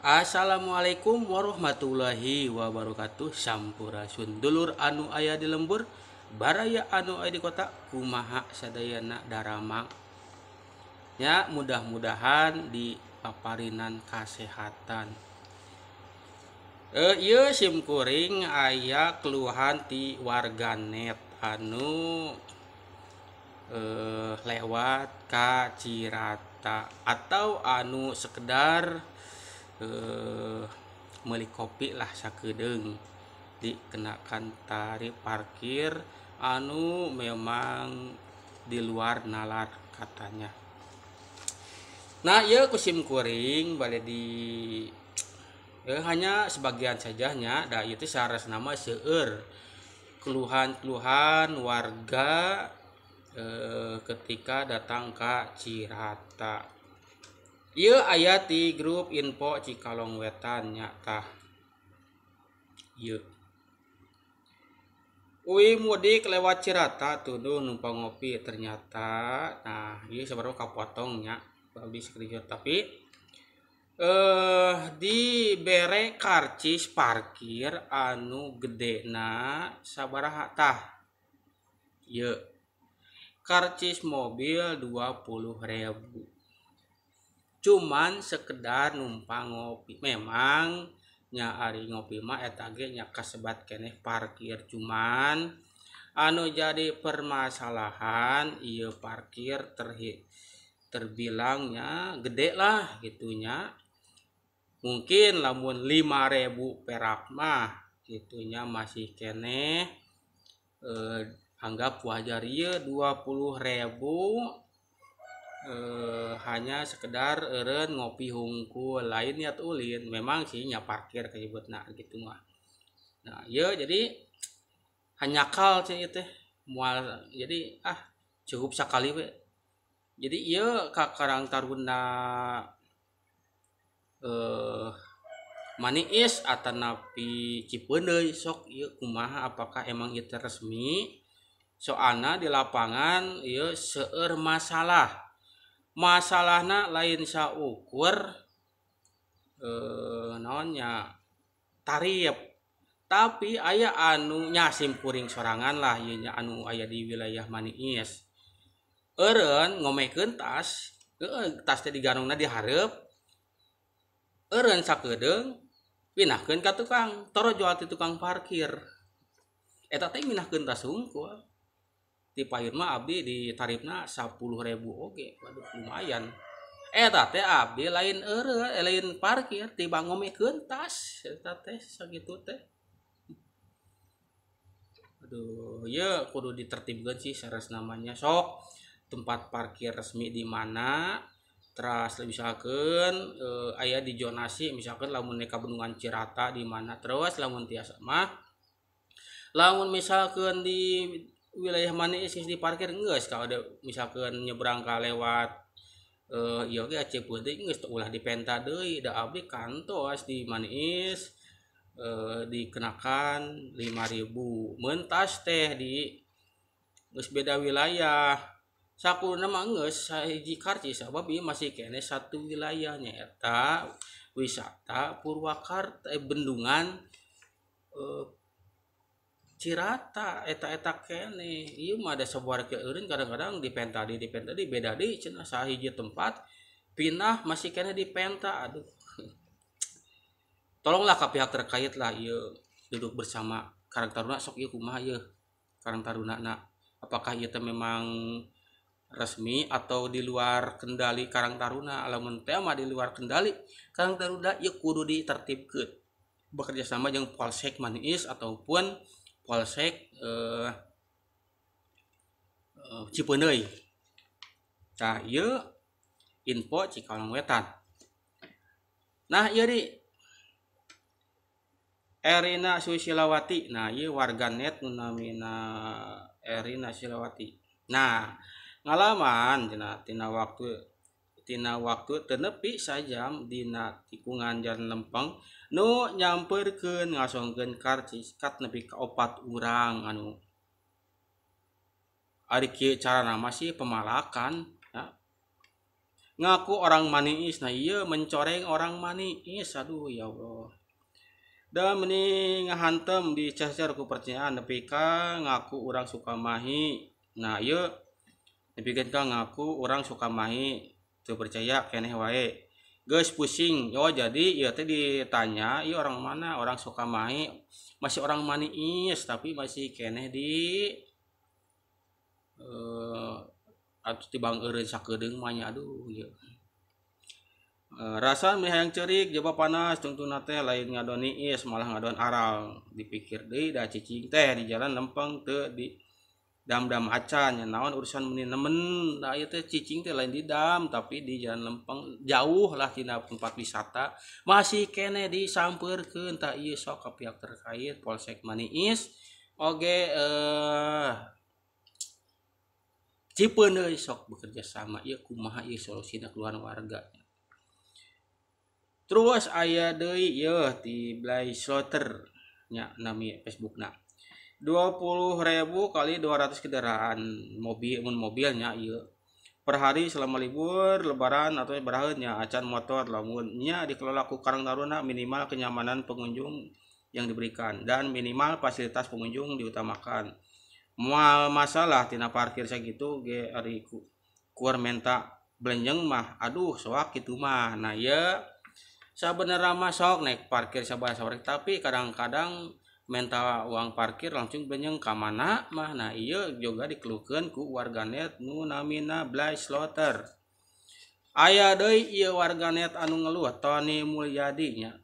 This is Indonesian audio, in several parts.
Assalamualaikum warahmatullahi wabarakatuh Sampurasun dulur anu ayah di lembur baraya anu ayah di kota kumaha sadayana daramang ya mudah-mudahan di paparinan kesehatan e, eh, iya, simkuring ayah keluhan di warganet anu eh lewat kacirata atau anu sekedar eh, meli kopi lah sakedeng dikenakan tarif parkir anu memang di luar nalar katanya nah ya kusim kuring boleh di eh, hanya sebagian sajanya dah itu saras nama seur keluhan-keluhan warga eh, ketika datang ke Cirata Yuk ayat di grup info Cikalong Wetan nyata. Yuk, Ui mudik lewat Cirata tuduh numpang ngopi ternyata nah ini sebenarnya kapotong ya, babi screenshot tapi eh di bere karcis parkir anu gede na sabaraha tah Ye. karcis mobil 20 ribu cuman sekedar numpang ngopi memang nyari ngopi mah etagenya kasebat kene parkir cuman anu jadi permasalahan iya parkir terhi terbilangnya gede lah gitunya mungkin lamun lima ribu perak mah gitunya masih kene eh, anggap wajar iya dua puluh ribu eh, hanya sekedar eren ngopi hungku lain niat ulin memang sihnya parkir buat nah gitu mah nah ya jadi hanya kal sih teh mual jadi ah cukup sekali we jadi iya kakarang taruna eh maniis atau napi cipenei sok iya kumaha apakah emang itu resmi soalnya di lapangan iya seer masalah masalahnya lain saukur eh nonnya tarif tapi ayah anu nyasim puring sorangan lah yanya anu ayah di wilayah manis eren ngomekeun tas eh, tas teh digarungna dihareup eren sakedeng pinahkeun ka tukang toro jual ti tukang parkir eta teh minahkeun tas hungkul tipahirma Abdi di tarifna ribu Oke waduh lumayan eh teh Abdi lain eh lain parkir tiba ngome kentas eta segitu teh aduh ya kudu ditertibkan sih seres namanya sok tempat parkir resmi di mana terus misalkan eh, ayah di jonasi misalkan lamun neka bendungan cirata di mana terus lamun tiasa mah lamun misalkan di wilayah mana sih parkir enggak kalau ada misalkan nyebrang ke lewat eh iya ge aceh putih eh, geus ulah dipenta deui da abdi as di manis eh dikenakan 5000 mentas teh di geus beda wilayah sakurna mah geus sahiji karcis sabab masih kene satu wilayahnya eta wisata Purwakarta eh, Bendungan eh, cirata eta-eta kene ieu mah ada sebuah keurin kadang-kadang di penta di penta di beda di cenah sahiji tempat pindah masih kene di penta aduh tolonglah ke pihak terkait lah ieu duduk bersama karang taruna sok ieu kumaha ieu karang taruna nak apakah ieu teh memang resmi atau di luar kendali karang taruna alamun tema di luar kendali karang taruna ieu kudu ditertibkeun bekerja sama dengan polsek manis ataupun Polsek eh, eh, Cipeuneuy. Nah, ieu info Cikalong Wetan. Nah, ieu di Erina Susilawati. Nah, ieu warganet namina Erina Susilawati. Nah, ngalaman tina, tina waktu tina waktu tenepi sajam dina tikungan jalan lempeng nu nyamperken ngasongken karcis kat nepi ke opat urang anu Ariki cara nama sih pemalakan ya. ngaku orang manis, nah iya mencoreng orang manis. aduh ya Allah dan meni ngahantem di cecer kepercayaan nepi ka ngaku orang suka mahi, nah iya nepi ka ngaku orang suka mahi tuh percaya keneh wae guys pusing yo jadi ya tadi ditanya iya orang mana orang suka main masih orang maniis tapi masih keneh di eh atau tibang eureun sakedeung mah aduh ya. E, rasa mihayang cerik jaba panas tungtuna teh lain ngadon niis malah ngadon aral dipikir deh, dah cicing teh di jalan lempeng teh di dam-dam acan ya naon urusan nemen nah itu cicing teh lain di dam tapi di jalan lempeng jauh lah tina tempat wisata masih kene di ke entah iya sok ke pihak terkait Polsek Maniis oke eh cipun sok bekerja sama iya kumaha solusi nak keluhan warga terus ayah doi ya di Blay Slotter nya nami Facebook nak ribu kali 200 kendaraan mobil mun mobilnya iya per hari selama libur lebaran atau berakhirnya acan motor lamunnya dikelola ku Karang Taruna minimal kenyamanan pengunjung yang diberikan dan minimal fasilitas pengunjung diutamakan mual masalah tina parkir segitu ge ari kuar menta belenjeng mah aduh soak gitu mah nah ya mah sok naik parkir sabah sore tapi kadang-kadang menta uang parkir langsung benyeng ke mana mah nah iya juga dikeluhkan ku warganet nu namina Blythe Slaughter ayah deh iya warganet anu ngeluh Tony Mulyadinya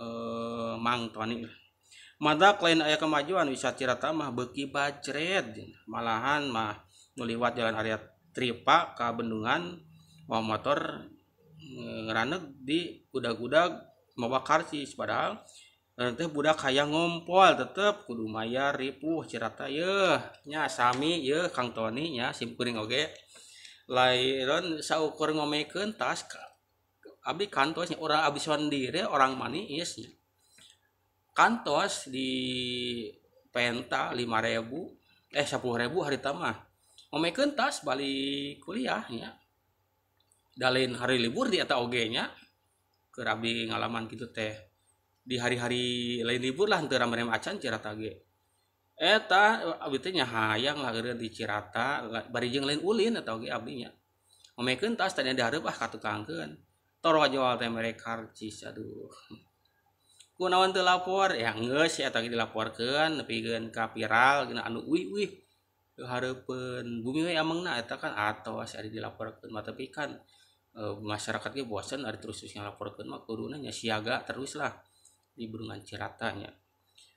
eh Mang Tony mata klien ayah kemajuan bisa cerita mah beki bajret malahan mah nuliwat jalan area tripa ke bendungan mau motor e, ngeranek di kuda-kuda mau bakar sih padahal nanti budak kayak ngompol tetep kudu mayar ripuh cirata ye nya sami ye kang Tony nya sim kuring oge okay. lain saukur ngomekeun tas abdi kantosnya orang abis mandiri orang maniisnya kantos di penta lima ribu eh sepuluh ribu hari tamah ngomekeun tas balik kuliahnya dalain hari libur di eta oge nya kerabi ngalaman gitu teh di hari-hari lain libur lah antara merem acan cirata ge eta abdi teh hayang lah di cirata bari jeng lain ulin atau ge abdinya memekeun tas tadi dihareup ah katukangkeun toro jual teh mereka karcis aduh kunawan teu lapor ya geus eta ge dilaporkan tapi kan kapiral, gina anu wih wih, harapan bumi we amengna eta kan atau ari dilaporkeun mah tapi kan e, masyarakat bosan ada terus-terus ngalaporkeun mah kuduna nya siaga terus lah di burungan ciratanya.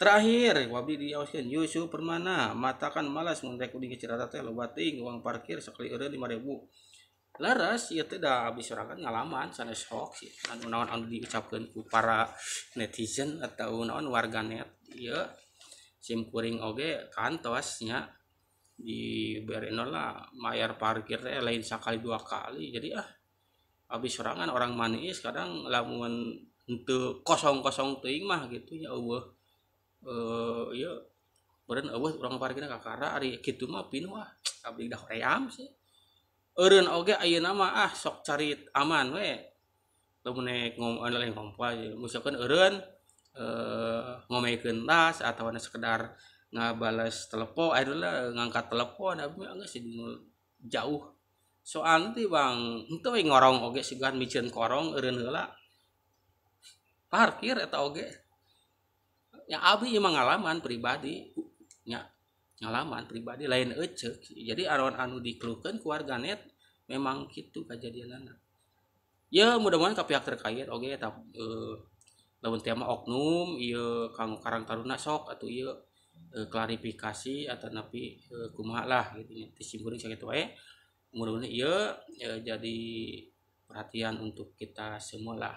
Terakhir, wabdi diawasin Yusuf permana, matakan malas ngontek di cerata teh loba uang parkir sekali udah lima ribu. Laras ya tidak habis serangan ngalaman sana shock. sih. Anu naon anu diucapkan ku para netizen atau naon warganet ya sim kuring oge kantosnya di Bereno lah mayar parkir teh lain sekali dua kali jadi ah habis serangan orang manis kadang lamun untuk kosong kosong ting mah gitu ya Allah eh ya beren Allah orang parkirnya kakara hari gitu mah ah abdi dah ream sih beren oke ayo nama ah sok cari aman we. nek ngom anu lain ya misalkan beren eh kentas tas hanya sekedar ngabalas telepon lah ngangkat telepon abdi enggak sih jauh soal nanti bang itu yang ngorong oge segan micin korong eureun lah parkir eta oge yang abi yang ngalaman pribadi nya ngalaman pribadi lain aja. jadi aron anu dikeluhkan keluarga warganet memang gitu kejadian ya mudah-mudahan ke pihak terkait oke okay, tapi e, eh, lawan tema oknum iya kang karang taruna sok atau iya e, klarifikasi atau napi e, eh, kumaha lah gitu disimpulin sakit wae mudah-mudahan iya e, jadi perhatian untuk kita semua lah